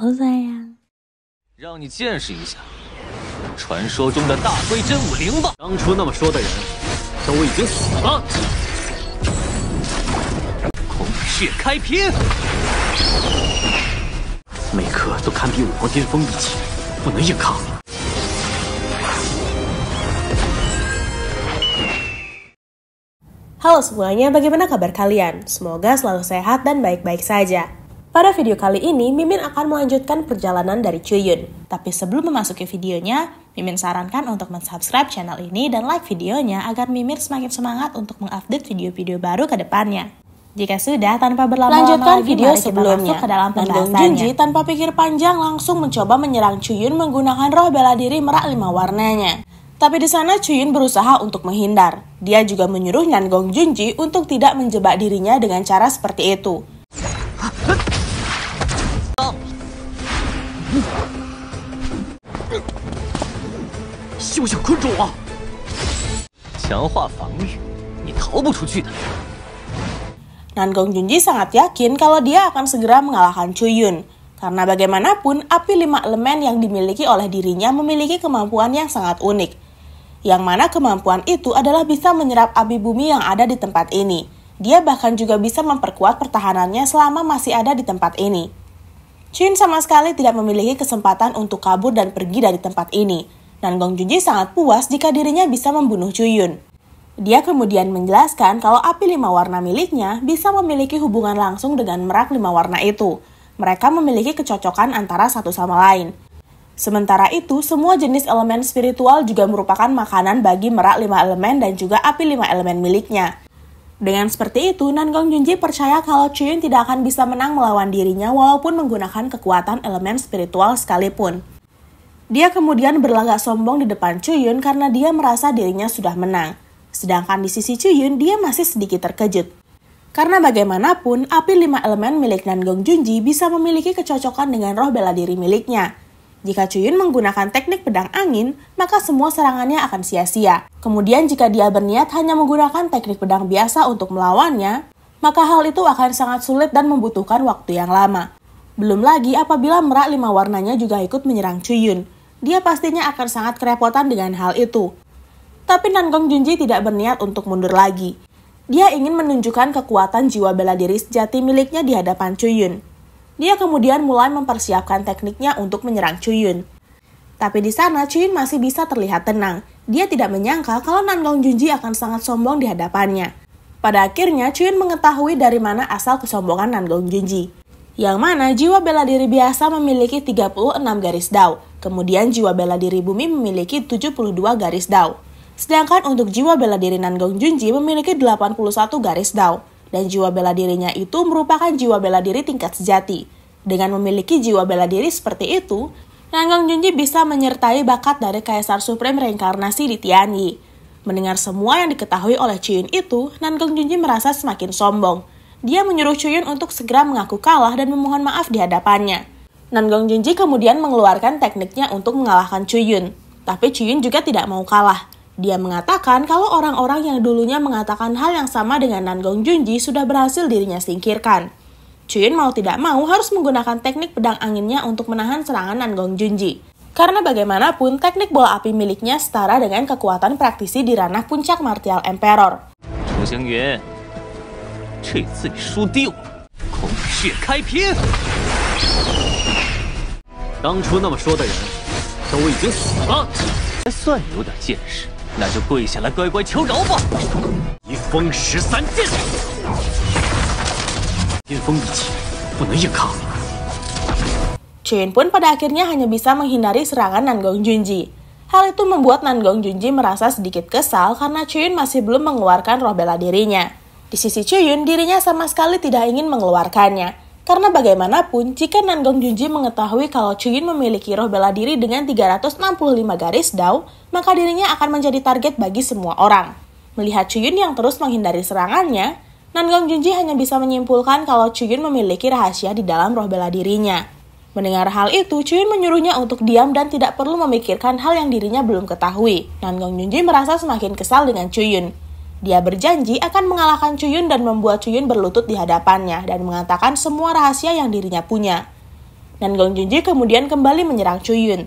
猴子呀，让你见识一下传说中的大龟真武灵吧！当初那么说的人都已经死了。孔雀开屏，每刻都堪比武皇巅峰一击，不能硬抗。h e l o semuanya，bagaimana kabar kalian？Semoga selalu sehat dan baik-baik saja。Pada video kali ini, Mimin akan melanjutkan perjalanan dari Chuyun. Tapi sebelum memasuki videonya, Mimin sarankan untuk mensubscribe channel ini dan like videonya agar Mimin semakin semangat untuk mengupdate video-video baru ke depannya. Jika sudah, tanpa berlama-lama Lanjutkan video mari sebelumnya. ke dalam pembahasannya. Junji tanpa pikir panjang langsung mencoba menyerang Chuyun menggunakan roh bela diri merak lima warnanya. Tapi di sana Chuyun berusaha untuk menghindar. Dia juga menyuruh Nyan Gong Junji untuk tidak menjebak dirinya dengan cara seperti itu. 向昆虫王，强化防御，你逃不出去的。Nan Gong Junji sangat yakin kalau dia akan segera mengalahkan Yun. karena bagaimanapun api lima elemen yang dimiliki oleh dirinya memiliki kemampuan yang sangat unik, yang mana kemampuan itu adalah bisa menyerap api bumi yang ada di tempat ini. Dia bahkan juga bisa memperkuat pertahanannya selama masih ada di tempat ini. Yun sama sekali tidak memiliki kesempatan untuk kabur dan pergi dari tempat ini, Nanggong Junji sangat puas jika dirinya bisa membunuh Chuyun. Dia kemudian menjelaskan kalau api lima warna miliknya bisa memiliki hubungan langsung dengan merak lima warna itu. Mereka memiliki kecocokan antara satu sama lain. Sementara itu, semua jenis elemen spiritual juga merupakan makanan bagi merak lima elemen dan juga api lima elemen miliknya. Dengan seperti itu, Nanggong Junji percaya kalau Chuyun tidak akan bisa menang melawan dirinya walaupun menggunakan kekuatan elemen spiritual sekalipun. Dia kemudian berlagak sombong di depan Chuyun karena dia merasa dirinya sudah menang. Sedangkan di sisi Chuyun, dia masih sedikit terkejut. Karena bagaimanapun, api lima elemen milik Nangong Junji bisa memiliki kecocokan dengan roh bela diri miliknya. Jika Chuyun menggunakan teknik pedang angin, maka semua serangannya akan sia-sia. Kemudian jika dia berniat hanya menggunakan teknik pedang biasa untuk melawannya, maka hal itu akan sangat sulit dan membutuhkan waktu yang lama. Belum lagi apabila merak lima warnanya juga ikut menyerang Yun dia pastinya akan sangat kerepotan dengan hal itu. Tapi Nankong Junji tidak berniat untuk mundur lagi. Dia ingin menunjukkan kekuatan jiwa bela diri sejati miliknya di hadapan Chuyun. Dia kemudian mulai mempersiapkan tekniknya untuk menyerang Chuyun. Tapi di sana Chuyun masih bisa terlihat tenang. Dia tidak menyangka kalau Nankong Junji akan sangat sombong di hadapannya. Pada akhirnya Chuyun mengetahui dari mana asal kesombongan Nankong Junji. Yang mana jiwa bela diri biasa memiliki 36 garis daun. Kemudian jiwa bela diri bumi memiliki 72 garis dao. Sedangkan untuk jiwa bela diri Nangong Junji memiliki 81 garis dao. Dan jiwa bela dirinya itu merupakan jiwa bela diri tingkat sejati. Dengan memiliki jiwa bela diri seperti itu, Nangong Junji bisa menyertai bakat dari Kaisar Supreme reinkarnasi di Tianyi. Mendengar semua yang diketahui oleh Chuyun itu, Nangong Junji merasa semakin sombong. Dia menyuruh Chuyun untuk segera mengaku kalah dan memohon maaf di hadapannya. Nangong Junji kemudian mengeluarkan tekniknya untuk mengalahkan Chuyun. Tapi Chuyun juga tidak mau kalah. Dia mengatakan kalau orang-orang yang dulunya mengatakan hal yang sama dengan Nangong Junji sudah berhasil dirinya singkirkan. Chuyun mau tidak mau harus menggunakan teknik pedang anginnya untuk menahan serangan Nangong Junji. Karena bagaimanapun, teknik bola api miliknya setara dengan kekuatan praktisi di ranah puncak martial emperor. 当初那么说的人，都已经死了。还算有点见识，那就跪下来乖乖求饶吧。移风十三剑，巅峰一起，不能硬抗。Chen pun pada akhirnya hanya bisa menghindari serangan Nangong Junji. Hal itu membuat Nangong Junji merasa sedikit kesal karena Chuyun masih belum mengeluarkan roh bela dirinya. Di sisi Chuyun, dirinya sama sekali tidak ingin mengeluarkannya. Karena bagaimanapun, jika Nanggong Junji mengetahui kalau Chuyin memiliki roh bela diri dengan 365 garis dao, maka dirinya akan menjadi target bagi semua orang. Melihat Chuyin yang terus menghindari serangannya, Nanggong Junji hanya bisa menyimpulkan kalau Chuyin memiliki rahasia di dalam roh bela dirinya. Mendengar hal itu, Chuyin menyuruhnya untuk diam dan tidak perlu memikirkan hal yang dirinya belum ketahui. Nanggong Junji merasa semakin kesal dengan Chuyin. Dia berjanji akan mengalahkan Cuyun dan membuat Cuyun berlutut di hadapannya dan mengatakan semua rahasia yang dirinya punya. Nan Gong Junji kemudian kembali menyerang Cuyun.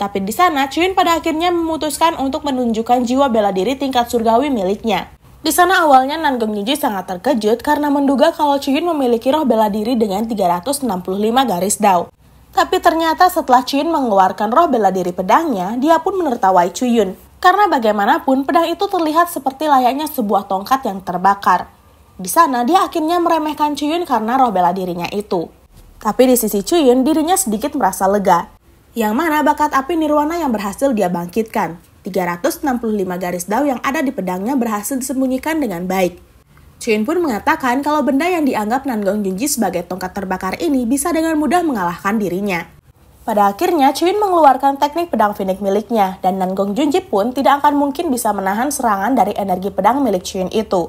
Tapi di sana, Cuyun pada akhirnya memutuskan untuk menunjukkan jiwa bela diri tingkat surgawi miliknya. Di sana awalnya Nan Geumniji sangat terkejut karena menduga kalau Chiyun memiliki roh bela diri dengan 365 garis dao. Tapi ternyata setelah Chiyun mengeluarkan roh bela diri pedangnya, dia pun menertawai Chiyun. Karena bagaimanapun pedang itu terlihat seperti layaknya sebuah tongkat yang terbakar. Di sana dia akhirnya meremehkan Chiyun karena roh bela dirinya itu. Tapi di sisi Chiyun dirinya sedikit merasa lega. Yang mana bakat api nirwana yang berhasil dia bangkitkan. 365 garis dao yang ada di pedangnya berhasil disembunyikan dengan baik. Chun pun mengatakan kalau benda yang dianggap Nangong Junji sebagai tongkat terbakar ini bisa dengan mudah mengalahkan dirinya. Pada akhirnya, Chun mengeluarkan teknik pedang Phoenix miliknya, dan Nangong Junji pun tidak akan mungkin bisa menahan serangan dari energi pedang milik Chun itu.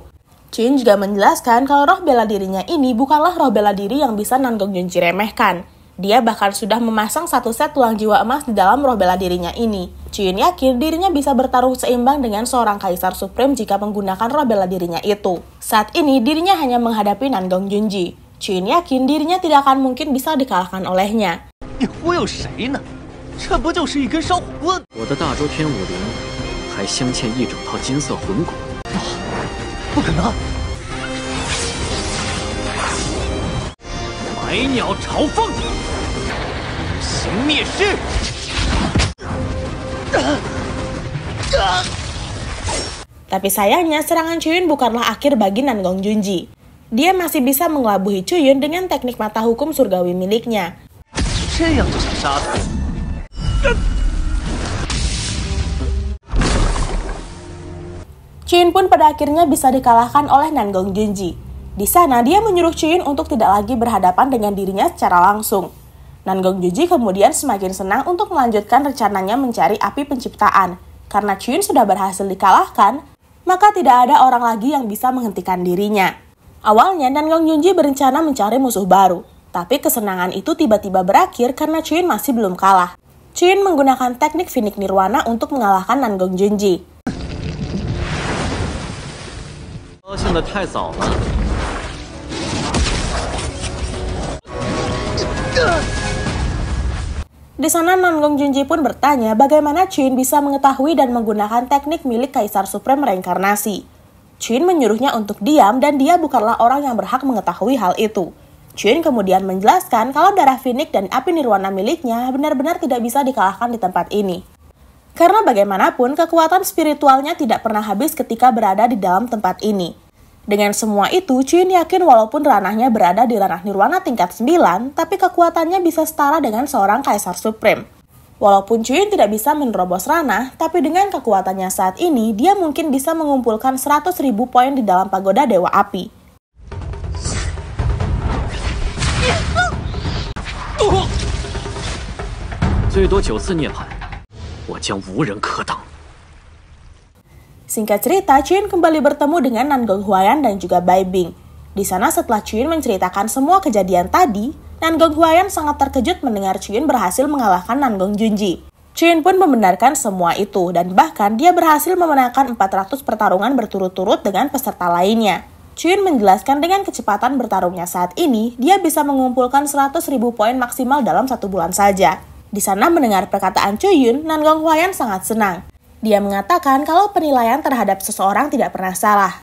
Chun juga menjelaskan kalau roh bela dirinya ini bukanlah roh bela diri yang bisa Nangong Junji remehkan, dia bahkan sudah memasang satu set tulang jiwa emas di dalam roh bela dirinya ini. Chiyun yakin dirinya bisa bertaruh seimbang dengan seorang kaisar supreme jika menggunakan roh bela dirinya itu. Saat ini dirinya hanya menghadapi Nanggong Junji. Chiyun yakin dirinya tidak akan mungkin bisa dikalahkan olehnya. Ini 行灭世。Tapi sayangnya serangan Chuyun bukanlah akhir bagi Nangong Junji. Dia masih bisa mengelabui Chuyun dengan teknik mata hukum surgawi miliknya. Chuyun pun pada akhirnya bisa dikalahkan oleh Nangong Junji. Di sana dia menyuruh Chuyun untuk tidak lagi berhadapan dengan dirinya secara langsung. Nanggong Juji kemudian semakin senang untuk melanjutkan rencananya mencari api penciptaan. Karena Chun sudah berhasil dikalahkan, maka tidak ada orang lagi yang bisa menghentikan dirinya. Awalnya Nanggong Junji berencana mencari musuh baru, tapi kesenangan itu tiba-tiba berakhir karena Chun masih belum kalah. Chun menggunakan teknik Finik Nirwana untuk mengalahkan Nanggong Junji. Oh, di sana Nanggong Junji pun bertanya bagaimana Chin bisa mengetahui dan menggunakan teknik milik Kaisar Supreme reinkarnasi. Chin menyuruhnya untuk diam dan dia bukanlah orang yang berhak mengetahui hal itu. Chin kemudian menjelaskan kalau darah Finik dan api nirwana miliknya benar-benar tidak bisa dikalahkan di tempat ini. Karena bagaimanapun, kekuatan spiritualnya tidak pernah habis ketika berada di dalam tempat ini. Dengan semua itu, Chuyun yakin walaupun ranahnya berada di ranah Nirwana tingkat 9, tapi kekuatannya bisa setara dengan seorang Kaisar Supreme. Walaupun Chuyun tidak bisa menerobos ranah, tapi dengan kekuatannya saat ini, dia mungkin bisa mengumpulkan 100.000 poin di dalam pagoda Dewa Api. Oh! 最多九次涅槃，我将无人可挡。Singkat cerita, Chuyun kembali bertemu dengan Nan Huayan dan juga Bai Bing. Di sana setelah Chuyun menceritakan semua kejadian tadi, Nan Huayan sangat terkejut mendengar Chuyun berhasil mengalahkan Nan Gong Junji. Chuyun pun membenarkan semua itu dan bahkan dia berhasil memenangkan 400 pertarungan berturut-turut dengan peserta lainnya. Chuyun menjelaskan dengan kecepatan bertarungnya saat ini, dia bisa mengumpulkan 100.000 poin maksimal dalam satu bulan saja. Di sana mendengar perkataan Chuyun, Nan Huayan sangat senang. Dia mengatakan kalau penilaian terhadap seseorang tidak pernah salah.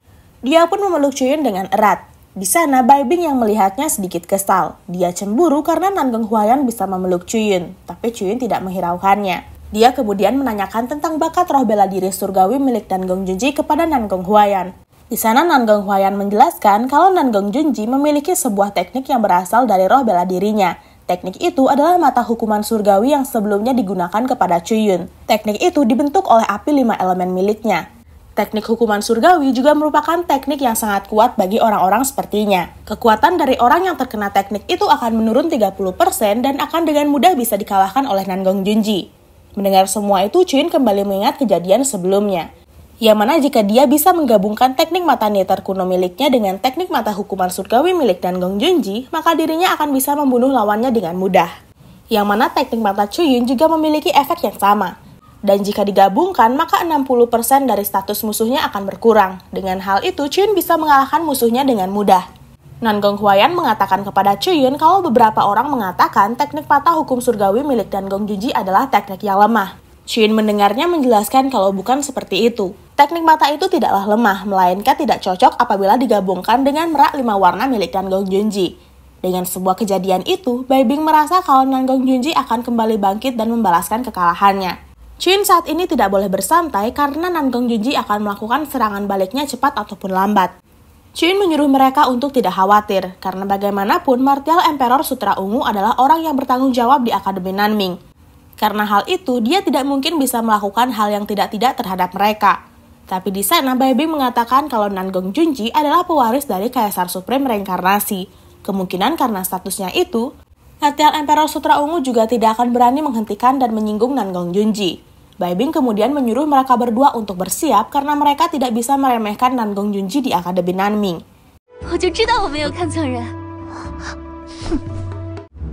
Dia pun memeluk Chuyun dengan erat. Di sana, Bai Bing yang melihatnya sedikit kesal. Dia cemburu karena Nan Geng Huayan bisa memeluk Chuyun, tapi Chuyun tidak menghiraukannya. Dia kemudian menanyakan tentang bakat roh bela diri surgawi milik Nan Geng Junji kepada Nan Geng Huayan. Di sana Nan Geng Huayan menjelaskan kalau Nan Geng Junji memiliki sebuah teknik yang berasal dari roh bela dirinya, Teknik itu adalah mata hukuman surgawi yang sebelumnya digunakan kepada Chuyun. Teknik itu dibentuk oleh api lima elemen miliknya. Teknik hukuman surgawi juga merupakan teknik yang sangat kuat bagi orang-orang sepertinya. Kekuatan dari orang yang terkena teknik itu akan menurun 30% dan akan dengan mudah bisa dikalahkan oleh Nangong Junji. Mendengar semua itu, Chuyun kembali mengingat kejadian sebelumnya yang mana jika dia bisa menggabungkan teknik mata netar kuno miliknya dengan teknik mata hukuman surgawi milik Dan Gong Junji, maka dirinya akan bisa membunuh lawannya dengan mudah. Yang mana teknik mata Chuyun juga memiliki efek yang sama. Dan jika digabungkan, maka 60% dari status musuhnya akan berkurang. Dengan hal itu, Chuyun bisa mengalahkan musuhnya dengan mudah. Nan Gong Huayan mengatakan kepada Chuyun kalau beberapa orang mengatakan teknik patah hukum surgawi milik Dan Gong Junji adalah teknik yang lemah. Chuyun mendengarnya menjelaskan kalau bukan seperti itu. Teknik mata itu tidaklah lemah, melainkan tidak cocok apabila digabungkan dengan merak lima warna milik Gong Junji. Dengan sebuah kejadian itu, Bai Bing merasa kalau Gong Junji akan kembali bangkit dan membalaskan kekalahannya. Chin saat ini tidak boleh bersantai karena Gong Junji akan melakukan serangan baliknya cepat ataupun lambat. Chin menyuruh mereka untuk tidak khawatir, karena bagaimanapun Martial Emperor Sutra Ungu adalah orang yang bertanggung jawab di Akademi Nanming. Karena hal itu, dia tidak mungkin bisa melakukan hal yang tidak-tidak terhadap mereka. Tapi di sana Bai Bing mengatakan kalau Nanggong Junji adalah pewaris dari Kaisar Supreme Reinkarnasi. Kemungkinan karena statusnya itu, latihan Emperor Sutra Ungu juga tidak akan berani menghentikan dan menyinggung Nanggong Junji. Bai Bing kemudian menyuruh mereka berdua untuk bersiap karena mereka tidak bisa meremehkan Nanggong Junji di Akademi Nanming. 我就知道我没有看错人。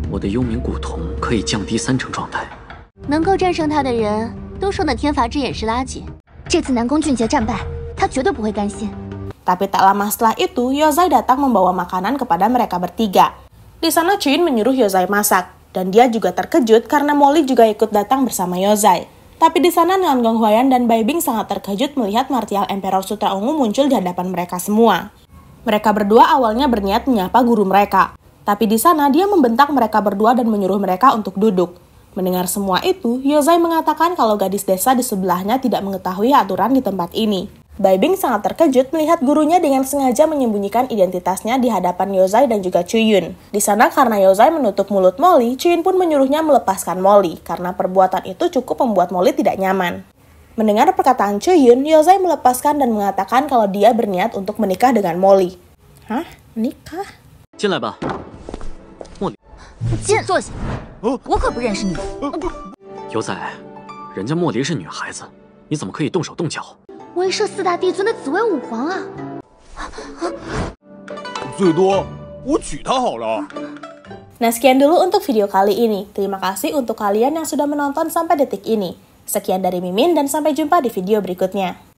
我的幽冥古铜可以降低三成状态。能够战胜他的人，都说那天罚之眼是垃圾。这次南宫俊杰战败，他绝对不会甘心。Tapi tak lama setelah itu, Yozai datang membawa makanan kepada mereka bertiga. Di sana Chuin menyuruh Yozai masak, dan dia juga terkejut karena Molly juga ikut datang bersama Yozai. Tapi di sana Nan Gong Huayan dan Bai Bing sangat terkejut melihat Martial Emperor Sutra Ungu muncul di hadapan mereka semua. Mereka berdua awalnya berniat menyapa guru mereka, tapi di sana dia membentak mereka berdua dan menyuruh mereka untuk duduk. Mendengar semua itu, Yozai mengatakan kalau gadis desa di sebelahnya tidak mengetahui aturan di tempat ini. Baibing sangat terkejut melihat gurunya dengan sengaja menyembunyikan identitasnya di hadapan Yozai dan juga Chuyun. Di sana karena Yozai menutup mulut Molly, Chuyun pun menyuruhnya melepaskan Molly karena perbuatan itu cukup membuat Molly tidak nyaman. Mendengar perkataan Chuyun, Yozai melepaskan dan mengatakan kalau dia berniat untuk menikah dengan Molly. Hah? Nikah? 你进坐下，我可不认识你。游仔，人家莫离是女孩子，你怎么可以动手动脚？威慑四大帝尊的紫薇五皇啊！最多我娶她好了。berikutnya.